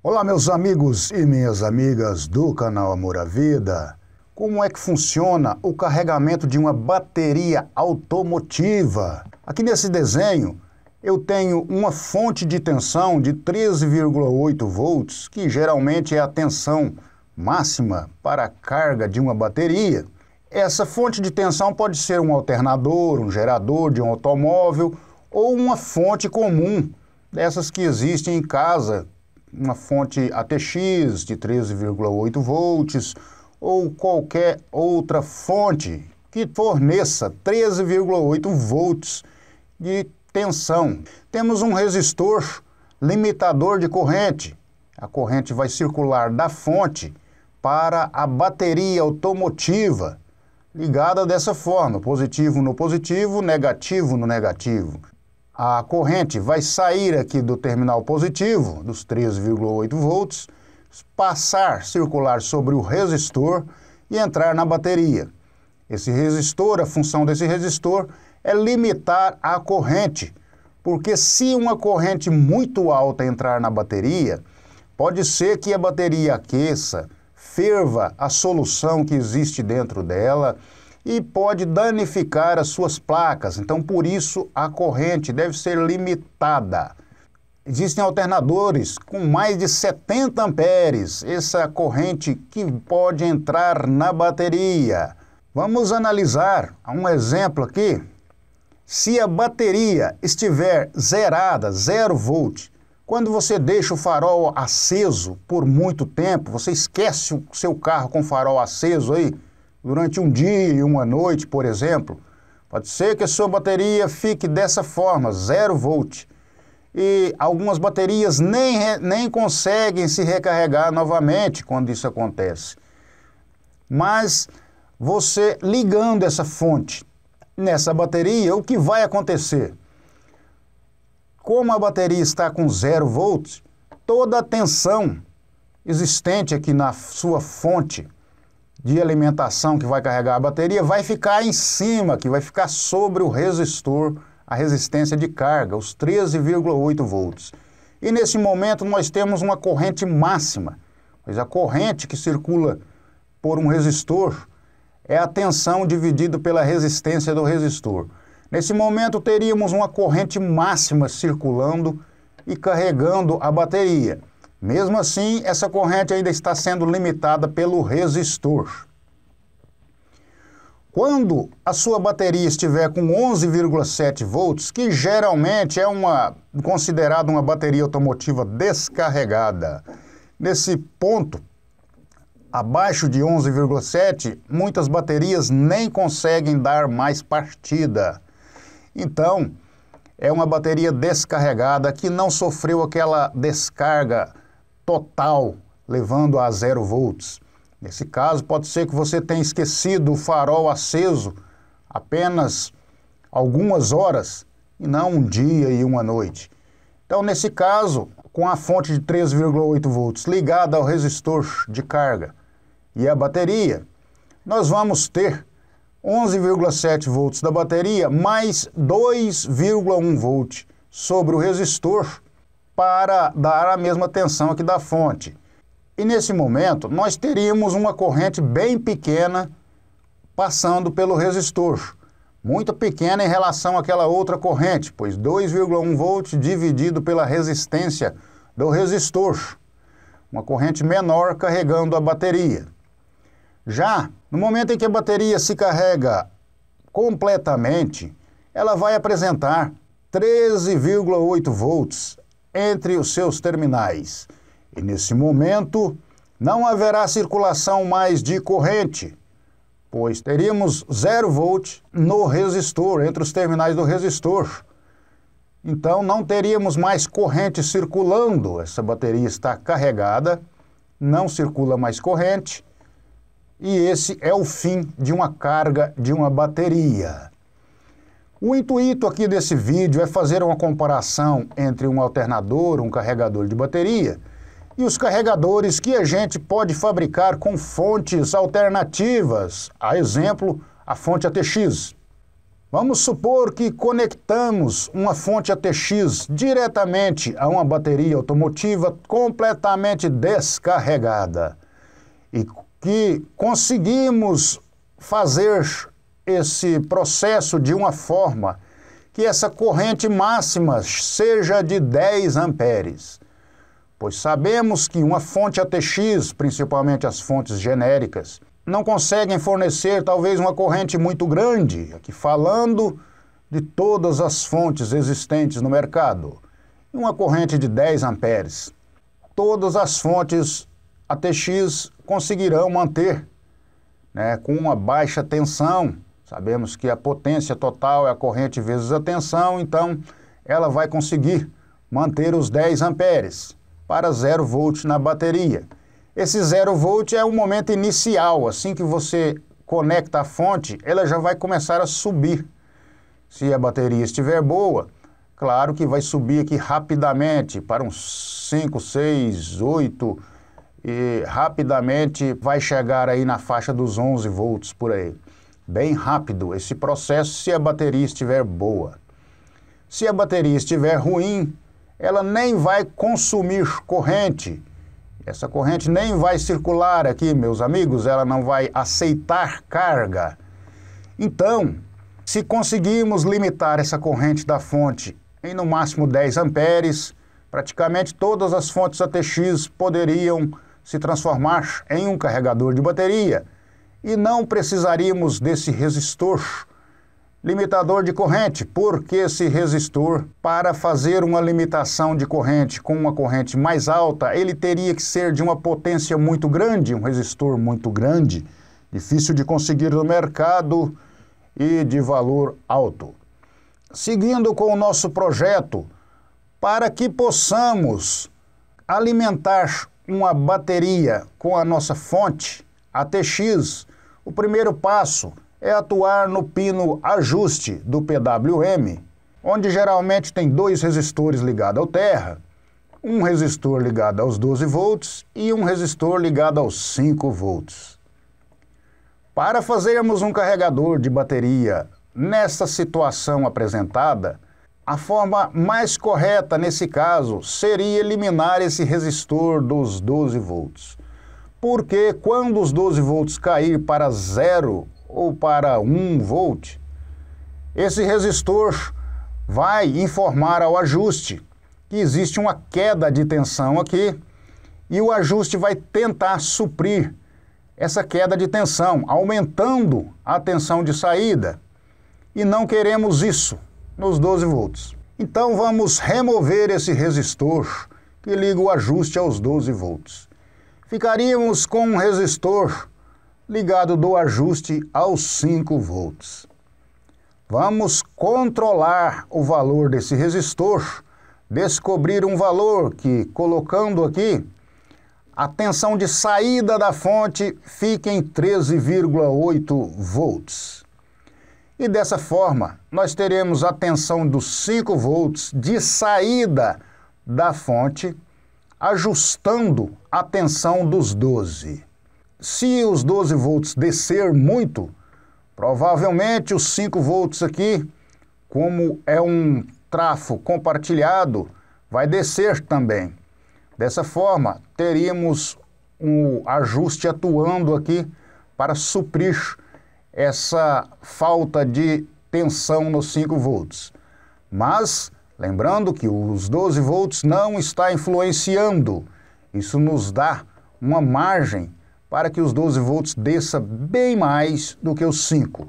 Olá, meus amigos e minhas amigas do canal Amor à Vida. Como é que funciona o carregamento de uma bateria automotiva? Aqui nesse desenho eu tenho uma fonte de tensão de 13,8 volts, que geralmente é a tensão máxima para a carga de uma bateria. Essa fonte de tensão pode ser um alternador, um gerador de um automóvel ou uma fonte comum, dessas que existem em casa, uma fonte ATX de 13,8 volts ou qualquer outra fonte que forneça 13,8 volts de tensão. Temos um resistor limitador de corrente. A corrente vai circular da fonte para a bateria automotiva ligada dessa forma, positivo no positivo, negativo no negativo a corrente vai sair aqui do terminal positivo, dos 13,8 volts, passar, circular sobre o resistor e entrar na bateria. Esse resistor, a função desse resistor é limitar a corrente, porque se uma corrente muito alta entrar na bateria, pode ser que a bateria aqueça, ferva a solução que existe dentro dela, e pode danificar as suas placas. Então, por isso, a corrente deve ser limitada. Existem alternadores com mais de 70 amperes, essa corrente que pode entrar na bateria. Vamos analisar um exemplo aqui. Se a bateria estiver zerada, 0 volt, quando você deixa o farol aceso por muito tempo, você esquece o seu carro com o farol aceso aí, durante um dia e uma noite, por exemplo, pode ser que a sua bateria fique dessa forma, 0 volt. E algumas baterias nem, nem conseguem se recarregar novamente quando isso acontece. Mas você ligando essa fonte nessa bateria, o que vai acontecer? Como a bateria está com 0 volts, toda a tensão existente aqui na sua fonte de alimentação que vai carregar a bateria vai ficar em cima, que vai ficar sobre o resistor, a resistência de carga, os 13,8 volts. E nesse momento nós temos uma corrente máxima, pois a corrente que circula por um resistor é a tensão dividida pela resistência do resistor. Nesse momento teríamos uma corrente máxima circulando e carregando a bateria. Mesmo assim, essa corrente ainda está sendo limitada pelo resistor. Quando a sua bateria estiver com 11,7 volts, que geralmente é uma considerada uma bateria automotiva descarregada, nesse ponto, abaixo de 11,7, muitas baterias nem conseguem dar mais partida. Então, é uma bateria descarregada que não sofreu aquela descarga total, levando a zero volts. Nesse caso, pode ser que você tenha esquecido o farol aceso apenas algumas horas e não um dia e uma noite. Então, nesse caso, com a fonte de 3,8 volts ligada ao resistor de carga e a bateria, nós vamos ter 11,7 volts da bateria mais 2,1 volt sobre o resistor para dar a mesma tensão aqui da fonte. E nesse momento, nós teríamos uma corrente bem pequena passando pelo resistor, muito pequena em relação àquela outra corrente, pois 2,1 volts dividido pela resistência do resistor, uma corrente menor carregando a bateria. Já no momento em que a bateria se carrega completamente, ela vai apresentar 13,8 volts entre os seus terminais. E nesse momento, não haverá circulação mais de corrente, pois teríamos zero volt no resistor, entre os terminais do resistor. Então não teríamos mais corrente circulando, essa bateria está carregada, não circula mais corrente, e esse é o fim de uma carga de uma bateria. O intuito aqui desse vídeo é fazer uma comparação entre um alternador, um carregador de bateria e os carregadores que a gente pode fabricar com fontes alternativas, a exemplo, a fonte ATX. Vamos supor que conectamos uma fonte ATX diretamente a uma bateria automotiva completamente descarregada e que conseguimos fazer esse processo de uma forma que essa corrente máxima seja de 10 amperes, pois sabemos que uma fonte ATX, principalmente as fontes genéricas, não conseguem fornecer talvez uma corrente muito grande, aqui falando de todas as fontes existentes no mercado, uma corrente de 10 amperes. Todas as fontes ATX conseguirão manter né, com uma baixa tensão Sabemos que a potência total é a corrente vezes a tensão, então ela vai conseguir manter os 10 amperes para 0 volt na bateria. Esse 0 volt é o momento inicial, assim que você conecta a fonte, ela já vai começar a subir. Se a bateria estiver boa, claro que vai subir aqui rapidamente para uns 5, 6, 8 e rapidamente vai chegar aí na faixa dos 11 volts por aí bem rápido esse processo se a bateria estiver boa. Se a bateria estiver ruim, ela nem vai consumir corrente. Essa corrente nem vai circular aqui, meus amigos, ela não vai aceitar carga. Então, se conseguirmos limitar essa corrente da fonte em no máximo 10 amperes, praticamente todas as fontes ATX poderiam se transformar em um carregador de bateria e não precisaríamos desse resistor limitador de corrente, porque esse resistor, para fazer uma limitação de corrente com uma corrente mais alta, ele teria que ser de uma potência muito grande, um resistor muito grande, difícil de conseguir no mercado e de valor alto. Seguindo com o nosso projeto, para que possamos alimentar uma bateria com a nossa fonte, ATX. O primeiro passo é atuar no pino ajuste do PWM, onde geralmente tem dois resistores ligados ao terra, um resistor ligado aos 12 volts e um resistor ligado aos 5 volts. Para fazermos um carregador de bateria nessa situação apresentada, a forma mais correta nesse caso seria eliminar esse resistor dos 12 volts. Porque quando os 12 volts cair para zero ou para 1 volt, esse resistor vai informar ao ajuste que existe uma queda de tensão aqui e o ajuste vai tentar suprir essa queda de tensão, aumentando a tensão de saída. E não queremos isso nos 12 volts. Então vamos remover esse resistor que liga o ajuste aos 12 volts ficaríamos com um resistor ligado do ajuste aos 5 volts. Vamos controlar o valor desse resistor, descobrir um valor que, colocando aqui, a tensão de saída da fonte fica em 13,8 volts. E dessa forma, nós teremos a tensão dos 5 volts de saída da fonte ajustando a tensão dos 12. Se os 12 volts descer muito, provavelmente os 5 volts aqui, como é um trafo compartilhado, vai descer também. Dessa forma, teríamos um ajuste atuando aqui para suprir essa falta de tensão nos 5 volts. Mas Lembrando que os 12 volts não está influenciando. Isso nos dá uma margem para que os 12 volts desça bem mais do que os 5.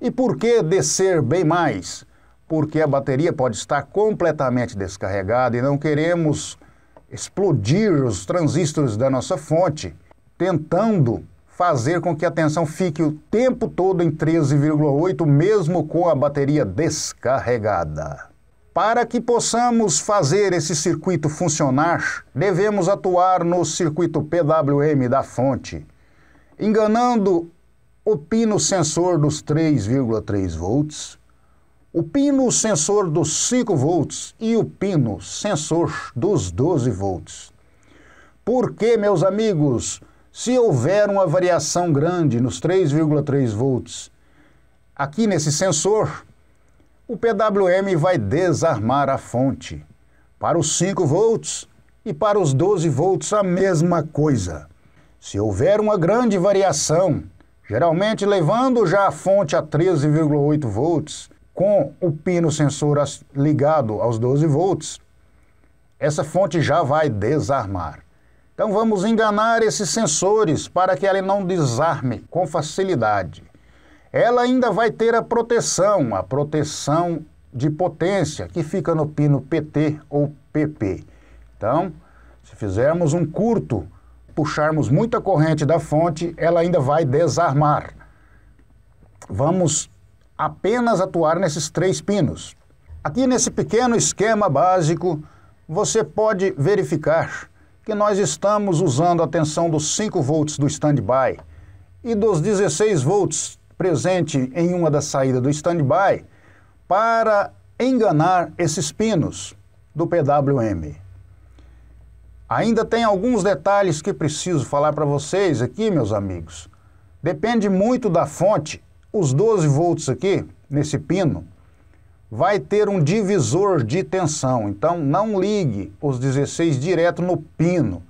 E por que descer bem mais? Porque a bateria pode estar completamente descarregada e não queremos explodir os transistores da nossa fonte, tentando fazer com que a tensão fique o tempo todo em 13,8, mesmo com a bateria descarregada. Para que possamos fazer esse circuito funcionar, devemos atuar no circuito PWM da fonte, enganando o pino sensor dos 3,3 volts, o pino sensor dos 5 volts e o pino sensor dos 12 volts. Porque, meus amigos, se houver uma variação grande nos 3,3 volts aqui nesse sensor, o PWM vai desarmar a fonte. Para os 5 volts e para os 12 volts a mesma coisa. Se houver uma grande variação, geralmente levando já a fonte a 13,8 volts, com o pino sensor ligado aos 12 volts, essa fonte já vai desarmar. Então vamos enganar esses sensores para que ele não desarme com facilidade ela ainda vai ter a proteção, a proteção de potência, que fica no pino PT ou PP. Então, se fizermos um curto, puxarmos muita corrente da fonte, ela ainda vai desarmar. Vamos apenas atuar nesses três pinos. Aqui nesse pequeno esquema básico, você pode verificar que nós estamos usando a tensão dos 5 volts do standby e dos 16 volts presente em uma das saídas do stand-by para enganar esses pinos do PWM. Ainda tem alguns detalhes que preciso falar para vocês aqui, meus amigos. Depende muito da fonte. Os 12 volts aqui, nesse pino, vai ter um divisor de tensão. Então, não ligue os 16 direto no pino.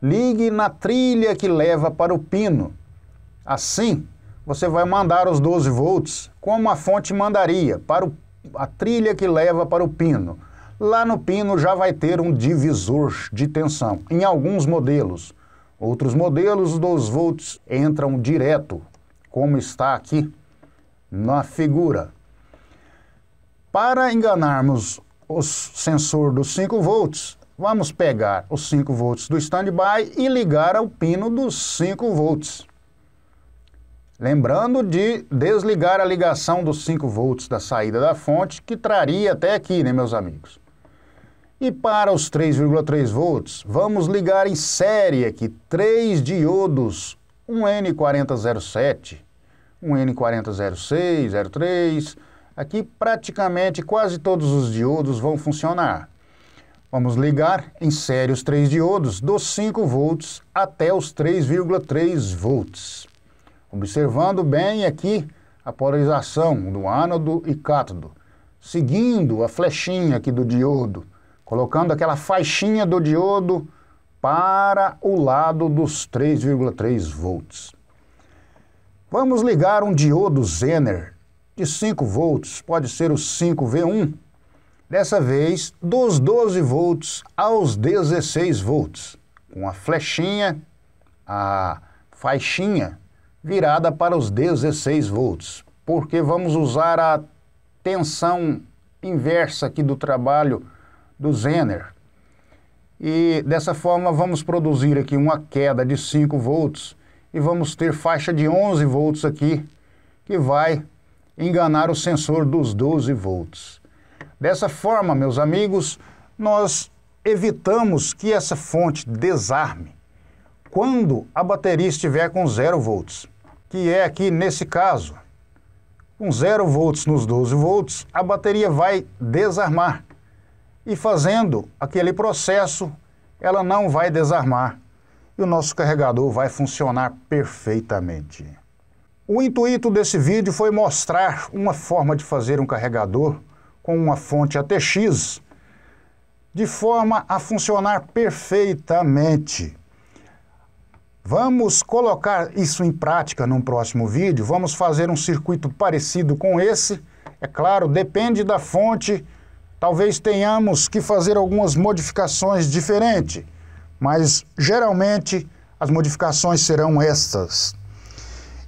Ligue na trilha que leva para o pino. Assim, você vai mandar os 12 volts como a fonte mandaria para o, a trilha que leva para o pino. Lá no pino já vai ter um divisor de tensão, em alguns modelos. Outros modelos, os 12 volts entram direto, como está aqui na figura. Para enganarmos o sensor dos 5 volts, vamos pegar os 5 volts do standby e ligar ao pino dos 5 volts. Lembrando de desligar a ligação dos 5 volts da saída da fonte, que traria até aqui, né, meus amigos? E para os 3,3 volts, vamos ligar em série aqui três diodos, um N4007, um n 400603 03. Aqui praticamente quase todos os diodos vão funcionar. Vamos ligar em série os três diodos dos 5 volts até os 3,3 volts observando bem aqui a polarização do ânodo e cátodo, seguindo a flechinha aqui do diodo, colocando aquela faixinha do diodo para o lado dos 3,3 volts. Vamos ligar um diodo Zener de 5 volts, pode ser o 5V1, dessa vez dos 12 volts aos 16 volts, com a flechinha, a faixinha virada para os 16 volts, porque vamos usar a tensão inversa aqui do trabalho do Zener. E dessa forma vamos produzir aqui uma queda de 5 volts e vamos ter faixa de 11 volts aqui, que vai enganar o sensor dos 12 volts. Dessa forma, meus amigos, nós evitamos que essa fonte desarme quando a bateria estiver com 0 volts, que é aqui nesse caso. Com 0 volts nos 12 volts, a bateria vai desarmar. E fazendo aquele processo, ela não vai desarmar e o nosso carregador vai funcionar perfeitamente. O intuito desse vídeo foi mostrar uma forma de fazer um carregador com uma fonte ATX de forma a funcionar perfeitamente Vamos colocar isso em prática num próximo vídeo, vamos fazer um circuito parecido com esse. É claro, depende da fonte, talvez tenhamos que fazer algumas modificações diferentes, mas geralmente as modificações serão estas.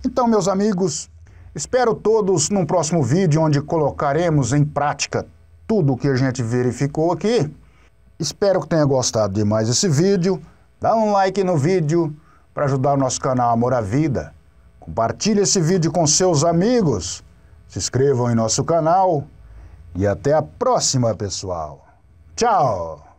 Então, meus amigos, espero todos num próximo vídeo onde colocaremos em prática tudo o que a gente verificou aqui. Espero que tenha gostado de mais esse vídeo. Dá um like no vídeo para ajudar o nosso canal Amor à Vida, compartilhe esse vídeo com seus amigos, se inscrevam em nosso canal e até a próxima, pessoal. Tchau!